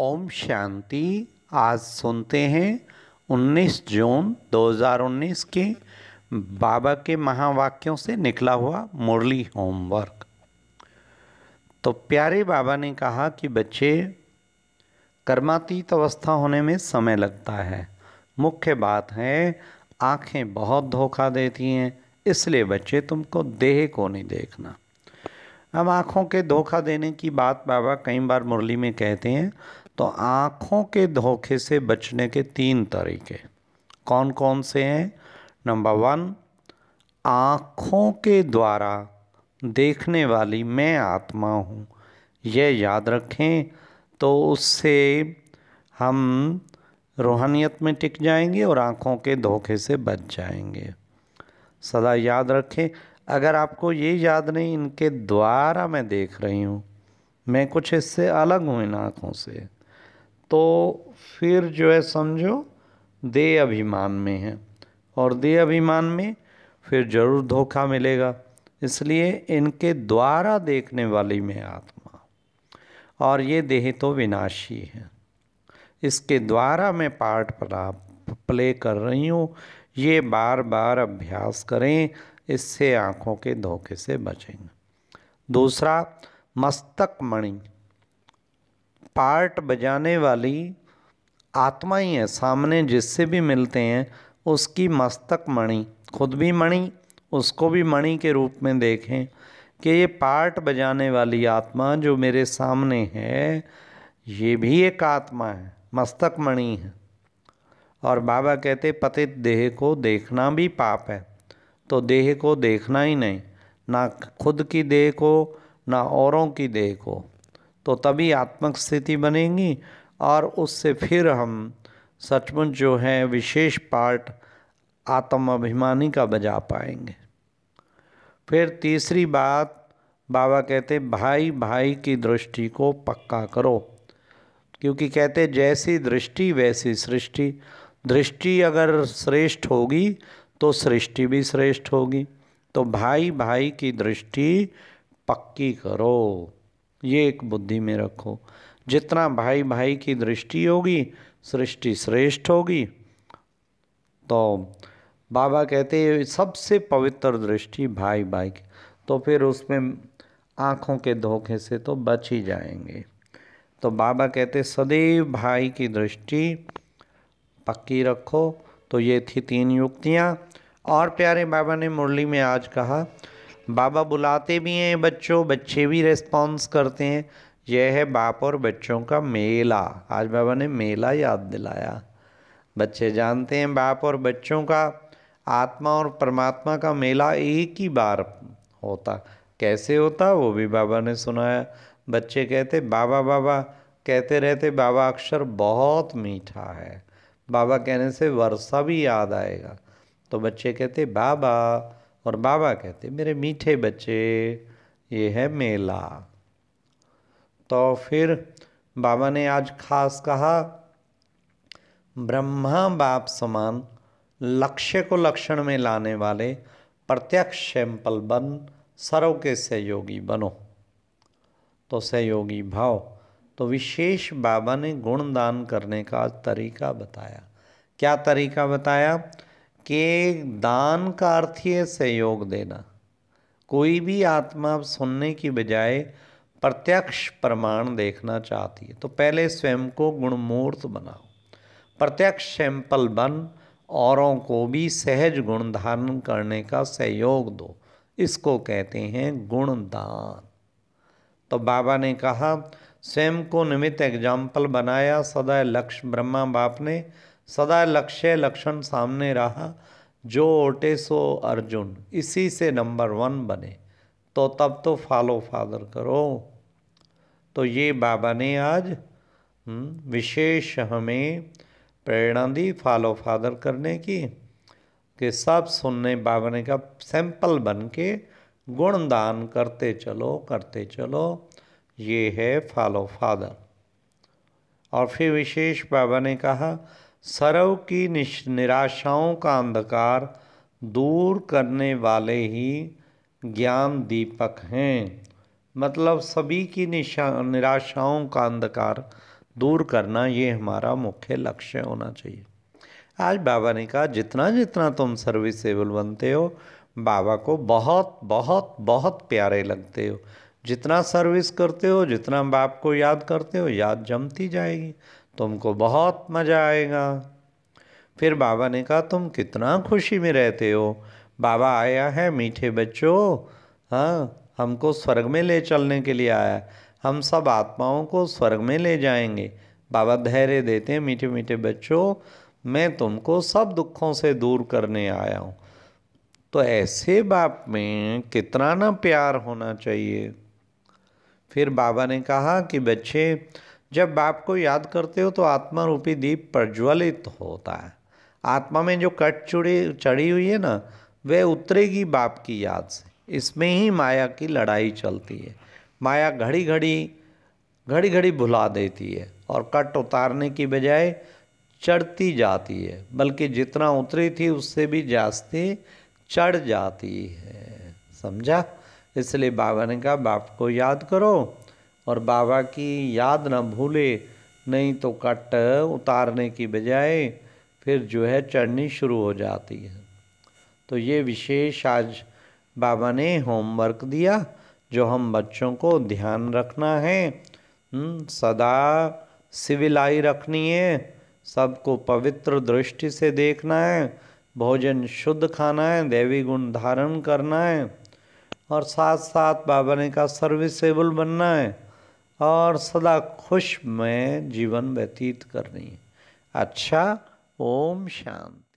ओम शांति आज सुनते हैं 19 जून 2019 के बाबा के महावाक्यों से निकला हुआ मुरली होमवर्क तो प्यारे बाबा ने कहा कि बच्चे कर्मातीत अवस्था होने में समय लगता है मुख्य बात है आंखें बहुत धोखा देती हैं इसलिए बच्चे तुमको देह को नहीं देखना अब आँखों के धोखा देने की बात बाबा कई बार मुरली में कहते हैं तो आँखों के धोखे से बचने के तीन तरीके कौन कौन से हैं नंबर वन आँखों के द्वारा देखने वाली मैं आत्मा हूँ यह याद रखें तो उससे हम रूहानियत में टिक जाएंगे और आँखों के धोखे से बच जाएंगे सदा याद रखें अगर आपको ये याद नहीं इनके द्वारा मैं देख रही हूँ मैं कुछ इससे अलग हूँ इन आँखों से तो फिर जो है समझो दे अभिमान में है और दे अभिमान में फिर जरूर धोखा मिलेगा इसलिए इनके द्वारा देखने वाली में आत्मा और ये देह तो विनाशी है इसके द्वारा मैं पार्ट प्ले कर रही हूँ ये बार बार अभ्यास करें इससे आँखों के धोखे से बचेंगे दूसरा मस्तक मणि पार्ट बजाने वाली आत्मा ही है सामने जिससे भी मिलते हैं उसकी मस्तक मणि खुद भी मणि उसको भी मणि के रूप में देखें कि ये पार्ट बजाने वाली आत्मा जो मेरे सामने है ये भी एक आत्मा है मस्तक मणि है और बाबा कहते पतित देह को देखना भी पाप है तो देह को देखना ही नहीं ना खुद की देह को ना औरों की देह को तो तभी आत्मक स्थिति बनेगी और उससे फिर हम सचमुच जो है विशेष पार्ट आत्म अभिमानी का बजा पाएंगे फिर तीसरी बात बाबा कहते भाई भाई की दृष्टि को पक्का करो क्योंकि कहते जैसी दृष्टि वैसी सृष्टि दृष्टि अगर श्रेष्ठ होगी तो सृष्टि भी श्रेष्ठ होगी तो भाई भाई की दृष्टि पक्की करो ये एक बुद्धि में रखो जितना भाई भाई की दृष्टि होगी सृष्टि श्रेष्ठ होगी तो बाबा कहते हैं सबसे पवित्र दृष्टि भाई भाई की तो फिर उसमें आँखों के धोखे से तो बच ही जाएंगे तो बाबा कहते सदैव भाई की दृष्टि पक्की रखो तो ये थी तीन युक्तियाँ और प्यारे बाबा ने मुरली में आज कहा बाबा बुलाते भी हैं बच्चों बच्चे भी रेस्पॉन्स करते हैं यह है बाप और बच्चों का मेला आज बाबा ने मेला याद दिलाया बच्चे जानते हैं बाप और बच्चों का आत्मा और परमात्मा का मेला एक ही बार होता कैसे होता वो भी बाबा ने सुनाया बच्चे कहते बाबा बाबा कहते रहते बाबा अक्षर बहुत मीठा है बाबा कहने से वर्षा भी याद आएगा तो बच्चे कहते बाबा और बाबा कहते मेरे मीठे बच्चे ये है मेला तो फिर बाबा ने आज खास कहा ब्रह्मा बाप समान लक्ष्य को लक्षण में लाने वाले प्रत्यक्ष सैंपल बन सर्व के सहयोगी बनो तो सहयोगी भाव तो विशेष बाबा ने गुणदान करने का तरीका बताया क्या तरीका बताया कि दान का अर्थ है सहयोग देना कोई भी आत्मा सुनने की बजाय प्रत्यक्ष प्रमाण देखना चाहती है तो पहले स्वयं को गुणमूर्त बनाओ प्रत्यक्ष सैंपल बन औरों को भी सहज गुण धारण करने का सहयोग दो इसको कहते हैं गुणदान तो बाबा ने कहा स्वयं को निमित्त एग्जाम्पल बनाया सदा लक्ष्य ब्रह्मा बाप ने सदा लक्ष्य लक्षण सामने रहा जो ओटे सो अर्जुन इसी से नंबर वन बने तो तब तो फॉलो फादर करो तो ये बाबा ने आज हम्म, विशेष हमें प्रेरणा दी फॉलो फादर करने की कि सब सुनने बाबा ने का सैंपल बन के गुणदान करते चलो करते चलो ये है फॉलो फादर और फिर विशेष बाबा ने कहा सर्व की निराशाओं का अंधकार दूर करने वाले ही ज्ञान दीपक हैं मतलब सभी की निशा निराशाओं का अंधकार दूर करना ये हमारा मुख्य लक्ष्य होना चाहिए आज बाबा ने कहा जितना जितना तुम सर्विसेबल बनते हो बाबा को बहुत बहुत बहुत प्यारे लगते हो जितना सर्विस करते हो जितना बाप को याद करते हो याद जमती जाएगी तुमको बहुत मज़ा आएगा फिर बाबा ने कहा तुम कितना खुशी में रहते हो बाबा आया है मीठे बच्चों हाँ हमको स्वर्ग में ले चलने के लिए आया हम सब आत्माओं को स्वर्ग में ले जाएंगे बाबा धैर्य देते हैं मीठे मीठे बच्चों मैं तुमको सब दुखों से दूर करने आया हूँ तो ऐसे बाप में कितना ना प्यार होना चाहिए फिर बाबा ने कहा कि बच्चे जब बाप को याद करते हो तो आत्मा रूपी दीप प्रज्वलित होता है आत्मा में जो कट चुड़ी चढ़ी हुई है ना वह उतरेगी बाप की याद से इसमें ही माया की लड़ाई चलती है माया घड़ी घड़ी घड़ी घड़ी भुला देती है और कट उतारने की बजाय चढ़ती जाती है बल्कि जितना उतरी थी उससे भी जास्ती चढ़ जाती है समझा इसलिए बाबा ने कहा बाप को याद करो और बाबा की याद न भूले नहीं तो कट उतारने की बजाय फिर जो है चढ़नी शुरू हो जाती है तो ये विशेष आज बाबा ने होमवर्क दिया जो हम बच्चों को ध्यान रखना है हम्म, सदा सिविलाई रखनी है सबको पवित्र दृष्टि से देखना है भोजन शुद्ध खाना है देवी गुण धारण करना है और साथ साथ बाबा ने कहा सर्विसेबल बनना है और सदा खुश में जीवन व्यतीत करनी है अच्छा ओम शांत